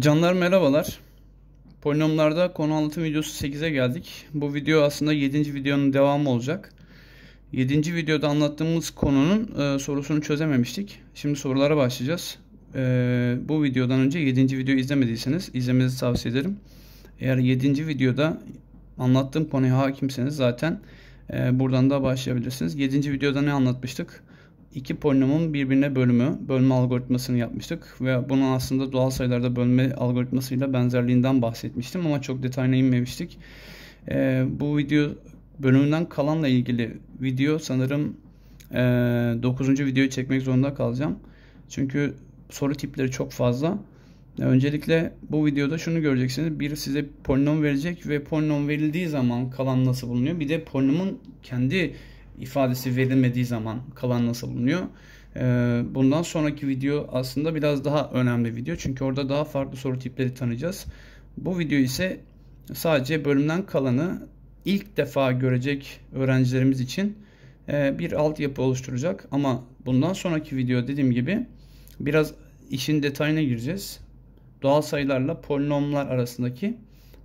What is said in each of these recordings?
Canlar merhabalar. Polinomlarda konu anlatım videosu 8'e geldik. Bu video aslında 7. videonun devamı olacak. 7. videoda anlattığımız konunun e, sorusunu çözememiştik. Şimdi sorulara başlayacağız. E, bu videodan önce 7. videoyu izlemediyseniz izlemenizi tavsiye ederim. Eğer 7. videoda anlattığım konuya hakimseniz zaten e, buradan da başlayabilirsiniz. 7. videoda ne anlatmıştık? iki polinomun birbirine bölümü, bölme algoritmasını yapmıştık ve bunun aslında doğal sayılarda bölme algoritmasıyla benzerliğinden bahsetmiştim ama çok detayına inmemiştik. E, bu video bölümünden kalanla ilgili video sanırım e, 9. videoyu çekmek zorunda kalacağım. Çünkü soru tipleri çok fazla. Öncelikle bu videoda şunu göreceksiniz. Bir size polinom verecek ve polinom verildiği zaman kalan nasıl bulunuyor? Bir de polinomun kendi ifadesi verilmediği zaman kalan nasıl bulunuyor? Ee, bundan sonraki video aslında biraz daha önemli video. Çünkü orada daha farklı soru tipleri tanıyacağız. Bu video ise sadece bölümden kalanı ilk defa görecek öğrencilerimiz için e, bir altyapı oluşturacak. Ama bundan sonraki video dediğim gibi biraz işin detayına gireceğiz. Doğal sayılarla polinomlar arasındaki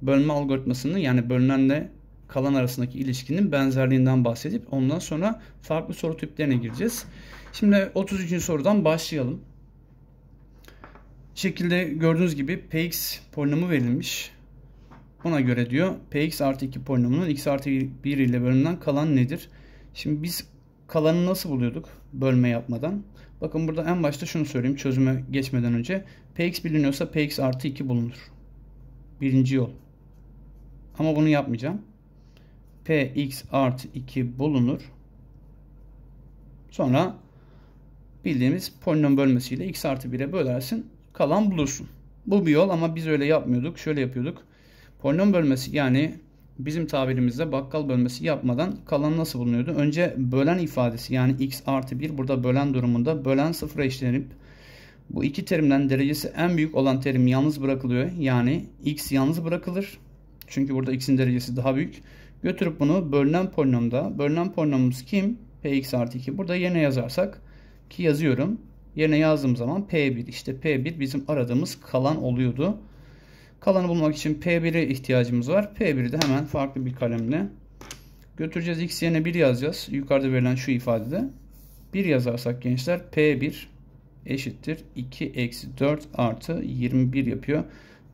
bölme algoritmasını yani bölünenle kalan arasındaki ilişkinin benzerliğinden bahsedip ondan sonra farklı soru tiplerine gireceğiz. Şimdi 33. sorudan başlayalım. Şekilde gördüğünüz gibi px polinomu verilmiş. Ona göre diyor px artı 2 polinomunun x artı 1 ile bölümden kalan nedir? Şimdi biz kalanı nasıl buluyorduk bölme yapmadan? Bakın burada en başta şunu söyleyeyim çözüme geçmeden önce. px biliniyorsa px artı 2 bulunur. Birinci yol. Ama bunu yapmayacağım px artı 2 bulunur. Sonra bildiğimiz polinom bölmesiyle x artı 1'e bölersin. Kalan bulursun. Bu bir yol ama biz öyle yapmıyorduk. Şöyle yapıyorduk. Polinom bölmesi yani bizim tabirimizde bakkal bölmesi yapmadan kalan nasıl bulunuyordu? Önce bölen ifadesi yani x artı 1 burada bölen durumunda bölen sıfıra eşlenip bu iki terimden derecesi en büyük olan terim yalnız bırakılıyor. Yani x yalnız bırakılır. Çünkü burada x'in derecesi daha büyük. Götürüp bunu bölünen polinomda, bölünen polinomumuz kim? Px artı 2. Burada yerine yazarsak ki yazıyorum. Yerine yazdığım zaman P1 işte P1 bizim aradığımız kalan oluyordu. Kalanı bulmak için P1'e ihtiyacımız var. P1'i de hemen farklı bir kalemle götüreceğiz. X yerine 1 yazacağız. Yukarıda verilen şu ifadede. 1 yazarsak gençler P1 eşittir 2 eksi 4 artı 21 yapıyor.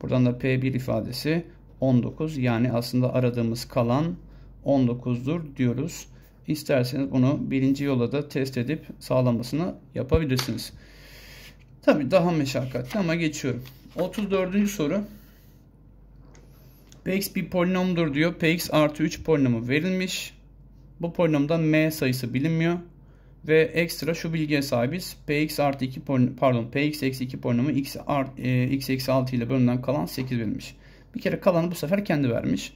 Buradan da P1 ifadesi 19 yani aslında aradığımız kalan 19'dur diyoruz. İsterseniz bunu birinci yola da test edip sağlamasını yapabilirsiniz. Tabi daha meşakkatli ama geçiyorum. 34. soru. Px bir polinomdur diyor. Px artı 3 polinomu verilmiş. Bu polinomda m sayısı bilinmiyor. Ve ekstra şu bilgiye sahibiz. Px artı 2 polinom, pardon Px eksi 2 polinomu x, art, e, x eksi 6 ile bölümden kalan 8 verilmiş. Bir kere kalanı bu sefer kendi vermiş.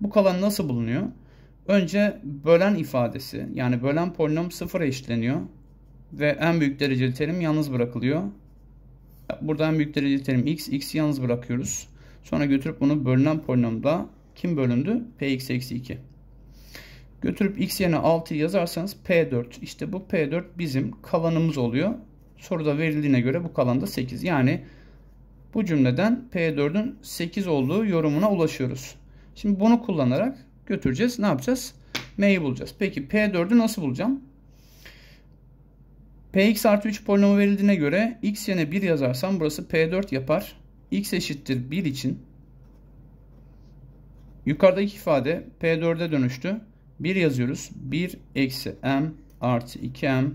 Bu kalan nasıl bulunuyor? Önce bölen ifadesi yani bölen polinom sıfıra eşitleniyor. Ve en büyük dereceli terim yalnız bırakılıyor. Burada en büyük dereceli terim x. x'i yalnız bırakıyoruz. Sonra götürüp bunu bölünen polinomda kim bölündü? px eksi 2. Götürüp x yerine 6 yazarsanız p4. İşte bu p4 bizim kalanımız oluyor. Soruda verildiğine göre bu kalan da 8. Yani bu cümleden P4'ün 8 olduğu yorumuna ulaşıyoruz. Şimdi bunu kullanarak götüreceğiz. Ne yapacağız? M'yi bulacağız. Peki P4'ü nasıl bulacağım? Px artı 3 polinomu verildiğine göre x yerine 1 yazarsam burası P4 yapar. x eşittir 1 için yukarıdaki ifade P4'e dönüştü. 1 yazıyoruz. 1 eksi m artı 2m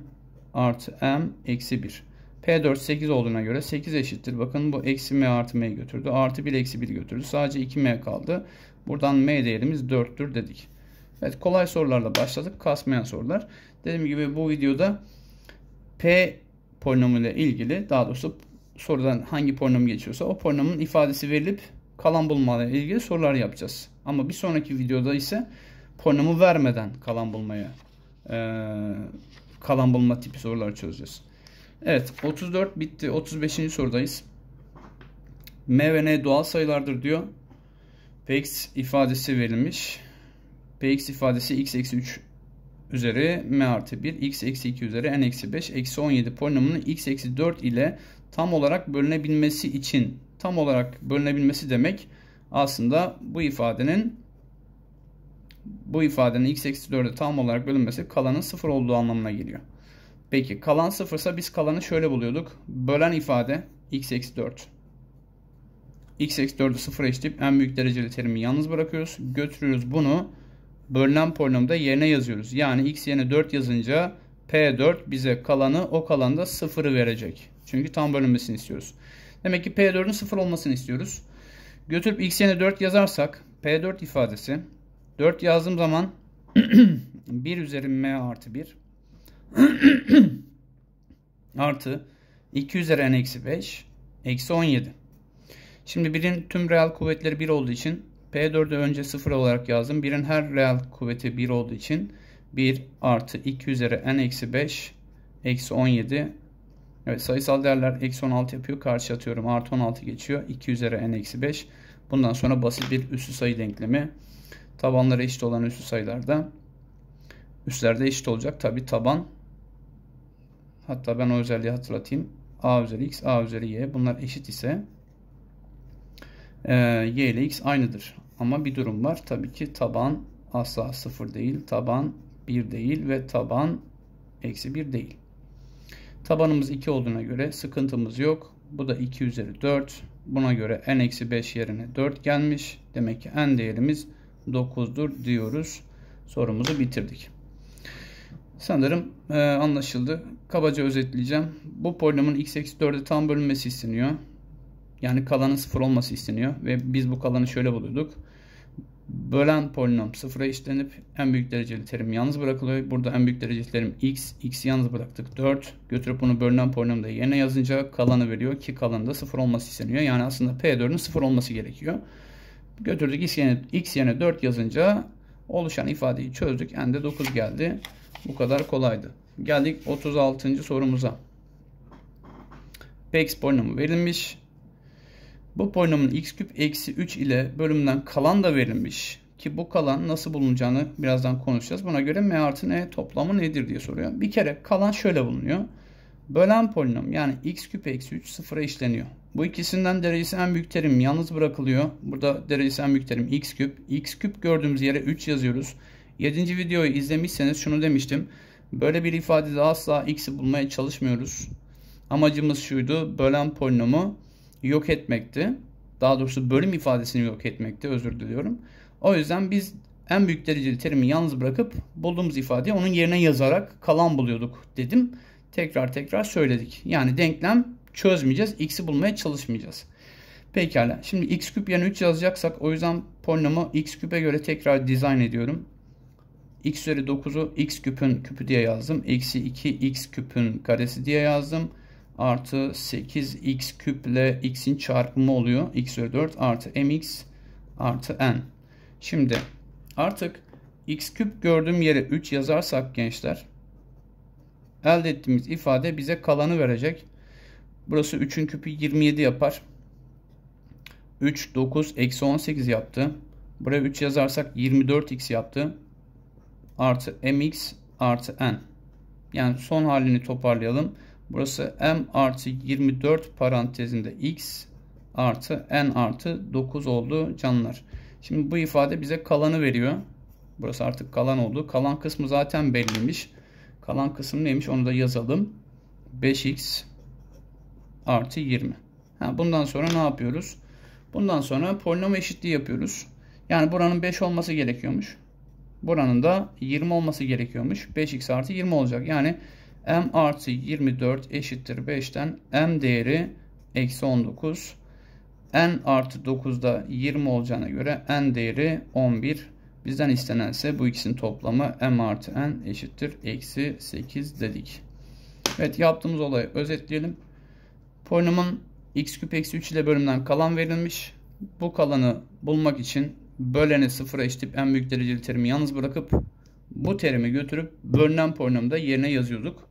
artı m eksi 1. P4 8 olduğuna göre 8 eşittir. Bakın bu eksi M artı M götürdü. Artı 1 eksi 1 götürdü. Sadece 2 M kaldı. Buradan M değerimiz 4'tür dedik. Evet kolay sorularla başladık. Kasmayan sorular. Dediğim gibi bu videoda P polinomu ile ilgili daha doğrusu sorudan hangi polinom geçiyorsa o polinomun ifadesi verilip kalan bulma ile ilgili sorular yapacağız. Ama bir sonraki videoda ise polinomu vermeden kalan bulmaya e, kalan bulma tipi sorular çözeceğiz. Evet 34 bitti. 35. sorudayız. M ve N doğal sayılardır diyor. Px ifadesi verilmiş. Px ifadesi x eksi 3 üzeri m artı 1 x eksi 2 üzeri n eksi 5 eksi 17 polinomunun x eksi 4 ile tam olarak bölünebilmesi için tam olarak bölünebilmesi demek aslında bu ifadenin bu ifadenin x eksi 4'e tam olarak bölünmesi kalanın 0 olduğu anlamına geliyor. Peki kalan sıfırsa biz kalanı şöyle buluyorduk. Bölen ifade x eksi 4. x eksi 4'ü sıfıra eşitleyip en büyük dereceli terimi yalnız bırakıyoruz. Götürüyoruz bunu. Bölünen polinomda yerine yazıyoruz. Yani x yerine 4 yazınca P4 bize kalanı o kalanda sıfırı verecek. Çünkü tam bölünmesini istiyoruz. Demek ki P4'ün sıfır olmasını istiyoruz. Götürüp x yerine 4 yazarsak P4 ifadesi 4 yazdığım zaman 1 üzeri M artı 1 artı 2 üzeri n eksi 5 eksi 17. Şimdi birin tüm reel kuvvetleri 1 olduğu için P4'ü önce 0 olarak yazdım. Birin her reel kuvveti 1 olduğu için 1 artı 2 üzeri n eksi 5 eksi 17. Evet sayısal değerler eksi 16 yapıyor. Karşı atıyorum artı 16 geçiyor. 2 üzeri n eksi 5. Bundan sonra basit bir üssü sayı denklemi. Tabanları eşit olan üssü sayılarda üstlerde eşit olacak. Tabi taban Hatta ben o özelliği hatırlatayım. A üzeri x, A üzeri y. Bunlar eşit ise e, y ile x aynıdır. Ama bir durum var. Tabii ki taban asla sıfır değil. Taban 1 değil ve taban eksi 1 değil. Tabanımız 2 olduğuna göre sıkıntımız yok. Bu da 2 üzeri 4. Buna göre n eksi 5 yerine 4 gelmiş. Demek ki n değerimiz 9'dur diyoruz. Sorumuzu bitirdik. Sanırım e, anlaşıldı. Kabaca özetleyeceğim. Bu polinomun x eksi 4'e tam bölünmesi isteniyor. Yani kalanın sıfır olması isteniyor. Ve biz bu kalanı şöyle buluyorduk. Bölen polinom sıfıra işlenip en büyük dereceli terim yalnız bırakılıyor. Burada en büyük dereceli terim x. X'i yalnız bıraktık 4. Götürüp bunu bölünen polinomda yerine yazınca kalanı veriyor ki kalanın da sıfır olması isteniyor. Yani aslında P4'ün sıfır olması gerekiyor. Götürdük x yerine, x yerine 4 yazınca oluşan ifadeyi çözdük. En de 9 geldi. Bu kadar kolaydı. Geldik 36. sorumuza. P x polinomu verilmiş. Bu polinomun x küp eksi 3 ile bölümden kalan da verilmiş. Ki bu kalan nasıl bulunacağını birazdan konuşacağız. Buna göre m artı n toplamı nedir diye soruyor. Bir kere kalan şöyle bulunuyor. Bölen polinom yani x küp eksi 3 sıfıra işleniyor. Bu ikisinden derecesi en büyük terim yalnız bırakılıyor. Burada derecesi en büyük terim x küp. x küp gördüğümüz yere 3 yazıyoruz. 7. videoyu izlemişseniz şunu demiştim. Böyle bir ifadede asla x'i bulmaya çalışmıyoruz. Amacımız şuydu. Bölen polinomu yok etmekti. Daha doğrusu bölüm ifadesini yok etmekti. Özür diliyorum. O yüzden biz en büyük dereceli terimi yalnız bırakıp bulduğumuz ifadeyi onun yerine yazarak kalan buluyorduk dedim. Tekrar tekrar söyledik. Yani denklem çözmeyeceğiz. X'i bulmaya çalışmayacağız. Pekala. Şimdi x küp yerine 3 yazacaksak o yüzden polinomu x küpe göre tekrar dizayn ediyorum x üzeri 9'u x küpün küpü diye yazdım. Eksi 2 x küpün karesi diye yazdım. Artı 8 x küple x'in çarpımı oluyor. x üzeri 4 artı mx artı n. Şimdi artık x küp gördüğüm yere 3 yazarsak gençler elde ettiğimiz ifade bize kalanı verecek. Burası 3'ün küpü 27 yapar. 3, 9, eksi 18 yaptı. Buraya 3 yazarsak 24x yaptı artı mx artı n. Yani son halini toparlayalım. Burası m artı 24 parantezinde x artı n artı 9 oldu canlar. Şimdi bu ifade bize kalanı veriyor. Burası artık kalan oldu. Kalan kısmı zaten belliymiş. Kalan kısım neymiş onu da yazalım. 5x artı 20. Ha, bundan sonra ne yapıyoruz? Bundan sonra polinom eşitliği yapıyoruz. Yani buranın 5 olması gerekiyormuş. Buranın da 20 olması gerekiyormuş. 5x artı 20 olacak. Yani m artı 24 eşittir 5'ten m değeri eksi 19. n artı 9'da 20 olacağına göre n değeri 11. Bizden istenense bu ikisinin toplamı m artı n eşittir eksi 8 dedik. Evet yaptığımız olayı özetleyelim. Polinomun x küp eksi 3 ile bölümden kalan verilmiş. Bu kalanı bulmak için böleni sıfıra eşitip en büyük dereceli terimi yalnız bırakıp bu terimi götürüp bölünen polinomda yerine yazıyorduk.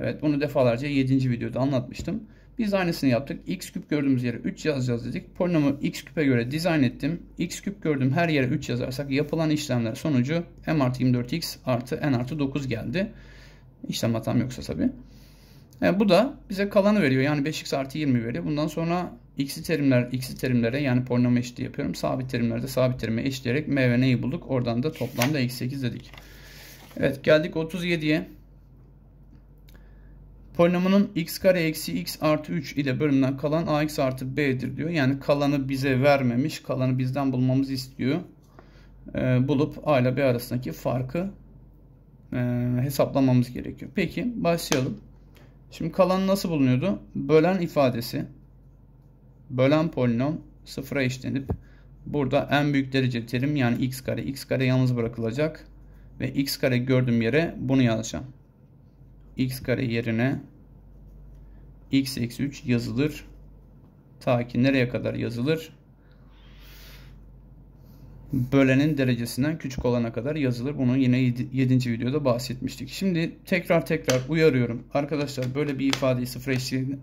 Evet bunu defalarca 7. videoda anlatmıştım. Biz aynısını yaptık. X küp gördüğümüz yere 3 yazacağız dedik. Polinomu x küpe göre dizayn ettim. X küp gördüğüm her yere 3 yazarsak yapılan işlemler sonucu m artı 24x artı n artı 9 geldi. İşlem hatam yoksa tabi. Yani e, bu da bize kalanı veriyor. Yani 5x artı 20 veriyor. Bundan sonra x'li terimler x'li terimlere yani polinom eşitliği yapıyorum. Sabit terimlerde sabit terime eşitleyerek m ve n'yi bulduk. Oradan da toplamda eksi 8 dedik. Evet geldik 37'ye. Polinomunun x kare eksi x artı 3 ile bölümden kalan ax artı b'dir diyor. Yani kalanı bize vermemiş. Kalanı bizden bulmamızı istiyor. Ee, bulup a ile b arasındaki farkı e, hesaplamamız gerekiyor. Peki başlayalım. Şimdi kalan nasıl bulunuyordu? Bölen ifadesi bölen polinom sıfıra eşlenip burada en büyük derece terim yani x kare x kare yalnız bırakılacak ve x kare gördüğüm yere bunu yazacağım. x kare yerine x eksi 3 yazılır. Ta ki nereye kadar yazılır? bölenin derecesinden küçük olana kadar yazılır. Bunu yine 7. videoda bahsetmiştik. Şimdi tekrar tekrar uyarıyorum. Arkadaşlar böyle bir ifadeyi sıfır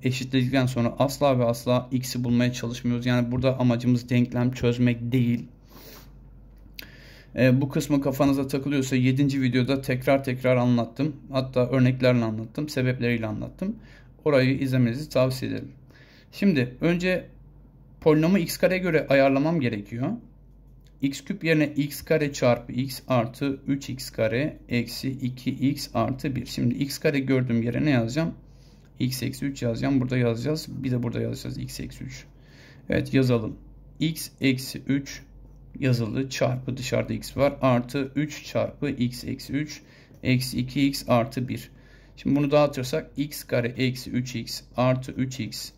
eşitledikten sonra asla ve asla x'i bulmaya çalışmıyoruz. Yani burada amacımız denklem çözmek değil. E, bu kısmı kafanıza takılıyorsa 7. videoda tekrar tekrar anlattım. Hatta örneklerle anlattım, sebepleriyle anlattım. Orayı izlemenizi tavsiye ederim. Şimdi önce polinomu x kare göre ayarlamam gerekiyor x küp yerine x kare çarpı x artı 3x kare eksi 2x artı 1. Şimdi x kare gördüğüm yere ne yazacağım? x eksi 3 yazacağım. Burada yazacağız. Bir de burada yazacağız x eksi 3. Evet yazalım. x eksi 3 yazıldı çarpı dışarıda x var. Artı 3 çarpı x eksi 3 eksi 2x artı 1. Şimdi bunu dağıtırsak x kare eksi 3x artı 3x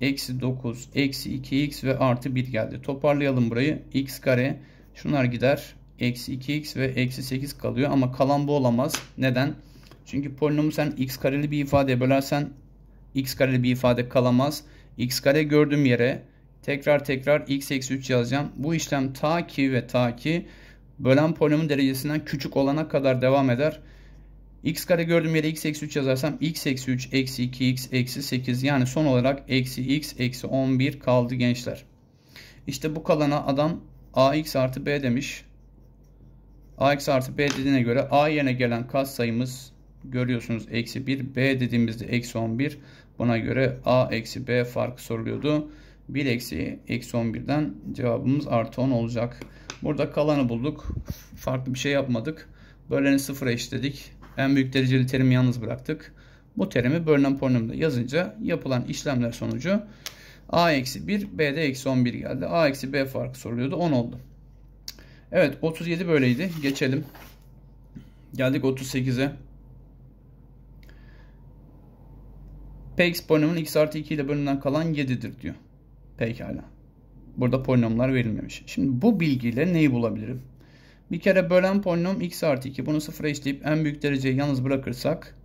eksi 9, eksi 2x ve artı 1 geldi. Toparlayalım burayı. x kare şunlar gider. Eksi 2x ve eksi 8 kalıyor ama kalan bu olamaz. Neden? Çünkü polinomu sen x kareli bir ifadeye bölersen x kareli bir ifade kalamaz. x kare gördüğüm yere tekrar tekrar x eksi 3 yazacağım. Bu işlem ta ki ve ta ki bölen polinomun derecesinden küçük olana kadar devam eder x kare gördüm yere x eksi 3 yazarsam x eksi 3 eksi 2 x eksi 8 yani son olarak eksi x eksi 11 kaldı gençler. İşte bu kalana adam ax artı b demiş. ax artı b dediğine göre a yerine gelen kas sayımız görüyorsunuz eksi 1 b dediğimizde eksi 11 buna göre a eksi b farkı soruluyordu. 1 eksi eksi 11'den cevabımız artı 10 olacak. Burada kalanı bulduk. Farklı bir şey yapmadık. Böleni sıfıra eşitledik. En büyük dereceli terimi yalnız bıraktık. Bu terimi bölünen polinomda yazınca yapılan işlemler sonucu a eksi 1 b'de eksi 11 geldi. a eksi b farkı soruluyordu 10 oldu. Evet 37 böyleydi. Geçelim. Geldik 38'e. Px polinomun x artı 2 ile bölümden kalan 7'dir diyor. Pekala. Burada polinomlar verilmemiş. Şimdi bu bilgiyle neyi bulabilirim? Bir kere bölen polinom x artı 2. Bunu sıfıra eşleyip en büyük dereceyi yalnız bırakırsak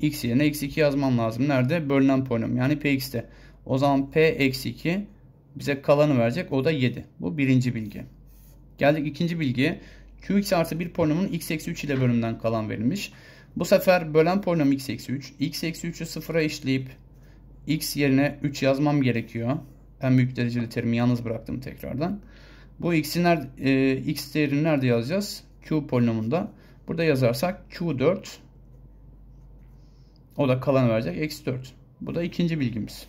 x yerine x2 yazmam lazım. Nerede? Bölünen polinom. Yani px'te. O zaman p eksi 2 bize kalanı verecek. O da 7. Bu birinci bilgi. Geldik ikinci bilgiye. qx artı 1 polinomun x eksi 3 ile bölümden kalan verilmiş. Bu sefer bölen polinom x eksi 3. x eksi 3'ü sıfıra eşleyip x yerine 3 yazmam gerekiyor. En büyük dereceli terimi yalnız bıraktım tekrardan. Bu x'i nerede, e, x değerini nerede yazacağız? Q polinomunda. Burada yazarsak Q4 o da kalan verecek. x 4. Bu da ikinci bilgimiz.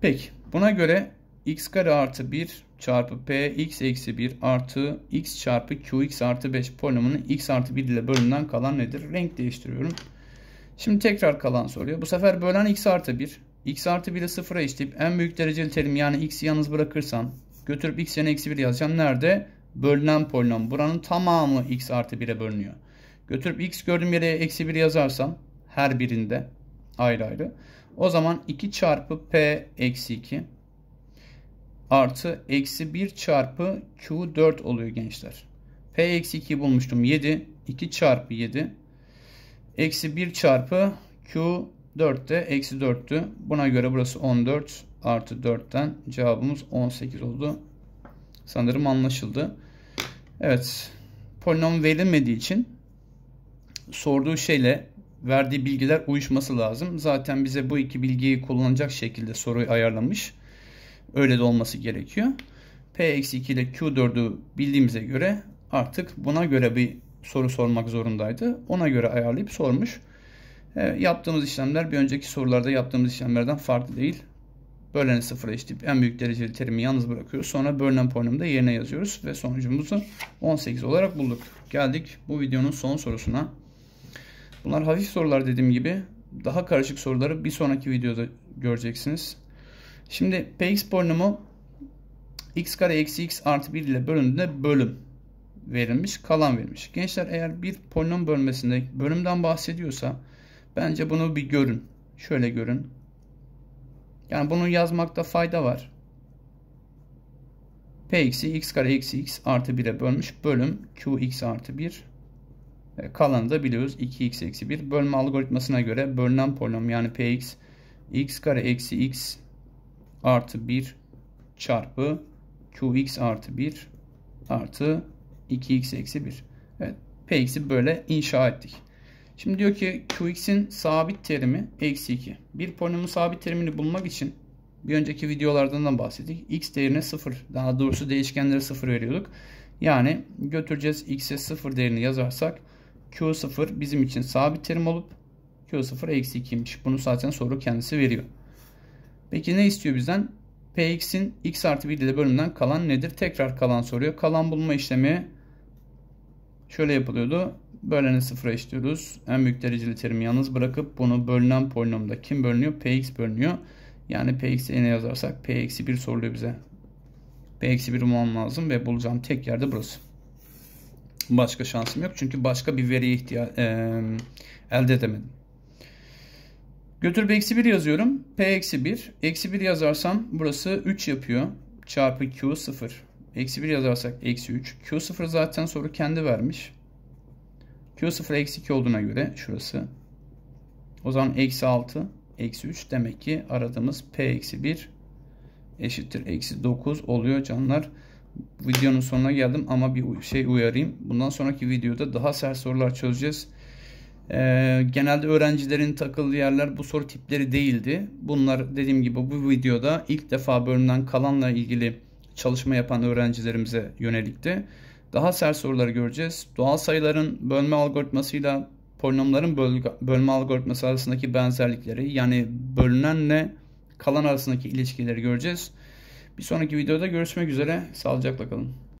Peki. Buna göre x kare artı 1 çarpı p x eksi 1 artı x çarpı qx artı 5 polinomunun x artı 1 ile bölümden kalan nedir? Renk değiştiriyorum. Şimdi tekrar kalan soruyor. Bu sefer bölen x artı 1. x artı 1'i sıfıra eşitip en büyük dereceli terim yani x'i yalnız bırakırsan Götürüp x yerine eksi 1 yazacağım. Nerede? Bölünen polinom. Buranın tamamı x artı 1'e bölünüyor. Götürüp x gördüğüm yere eksi 1 yazarsam her birinde ayrı ayrı. O zaman 2 çarpı p eksi 2 artı eksi 1 çarpı q 4 oluyor gençler. p eksi 2 bulmuştum 7. 2 çarpı 7 eksi 1 çarpı q 4 de eksi 4'tü. Buna göre burası 14 artı 4'ten cevabımız 18 oldu. Sanırım anlaşıldı. Evet. Polinom verilmediği için sorduğu şeyle verdiği bilgiler uyuşması lazım. Zaten bize bu iki bilgiyi kullanacak şekilde soruyu ayarlamış. Öyle de olması gerekiyor. P-2 ile Q4'ü bildiğimize göre artık buna göre bir soru sormak zorundaydı. Ona göre ayarlayıp sormuş yaptığımız işlemler bir önceki sorularda yaptığımız işlemlerden farklı değil. Böleni sıfıra eşitleyip en büyük dereceli terimi yalnız bırakıyoruz. Sonra bölünen polinomda yerine yazıyoruz ve sonucumuzu 18 olarak bulduk. Geldik bu videonun son sorusuna. Bunlar hafif sorular dediğim gibi. Daha karışık soruları bir sonraki videoda göreceksiniz. Şimdi px polinomu x kare eksi x artı 1 ile bölündüğünde bölüm verilmiş, kalan verilmiş. Gençler eğer bir polinom bölmesinde bölümden bahsediyorsa Bence bunu bir görün. Şöyle görün. Yani bunu yazmakta fayda var. P eksi x kare eksi x artı 1'e bölmüş bölüm qx artı 1. E, kalanı da biliyoruz 2x eksi 1. Bölme algoritmasına göre bölünen polinom yani px x kare eksi x artı 1 çarpı qx artı 1 artı 2x eksi 1. Evet px'i böyle inşa ettik. Şimdi diyor ki Qx'in sabit terimi eksi 2. Bir polinomun sabit terimini bulmak için bir önceki videolardan da bahsettik. X değerine 0 daha doğrusu değişkenlere 0 veriyorduk. Yani götüreceğiz x'e 0 değerini yazarsak Q0 bizim için sabit terim olup Q0 eksi 2'ymiş. Bunu zaten soru kendisi veriyor. Peki ne istiyor bizden? Px'in x artı 1 ile bölümden kalan nedir? Tekrar kalan soruyor. Kalan bulma işlemi şöyle yapılıyordu. Bölene sıfıra eşitliyoruz. En büyük dereceli terimi yalnız bırakıp bunu bölünen polinomda kim bölünüyor? Px bölünüyor. Yani px'i ne yazarsak p-1 soruluyor bize. p-1 bulmam lazım ve bulacağım tek yerde burası. Başka şansım yok. Çünkü başka bir veriye ihtiya e elde edemedim. Götür eksi 1 yazıyorum. P eksi 1. Eksi 1 yazarsam burası 3 yapıyor. Çarpı Q 0. Eksi 1 yazarsak eksi 3. Q 0 zaten soru kendi vermiş. Q0 eksi 2 olduğuna göre şurası. O zaman eksi 6 eksi 3 demek ki aradığımız P eksi 1 eşittir eksi 9 oluyor canlar. Videonun sonuna geldim ama bir şey uyarayım. Bundan sonraki videoda daha sert sorular çözeceğiz. Ee, genelde öğrencilerin takıldığı yerler bu soru tipleri değildi. Bunlar dediğim gibi bu videoda ilk defa bölümden kalanla ilgili çalışma yapan öğrencilerimize yönelikti. Daha sert soruları göreceğiz. Doğal sayıların bölme algoritmasıyla polinomların bölme algoritması arasındaki benzerlikleri yani bölünenle kalan arasındaki ilişkileri göreceğiz. Bir sonraki videoda görüşmek üzere. Sağlıcakla kalın.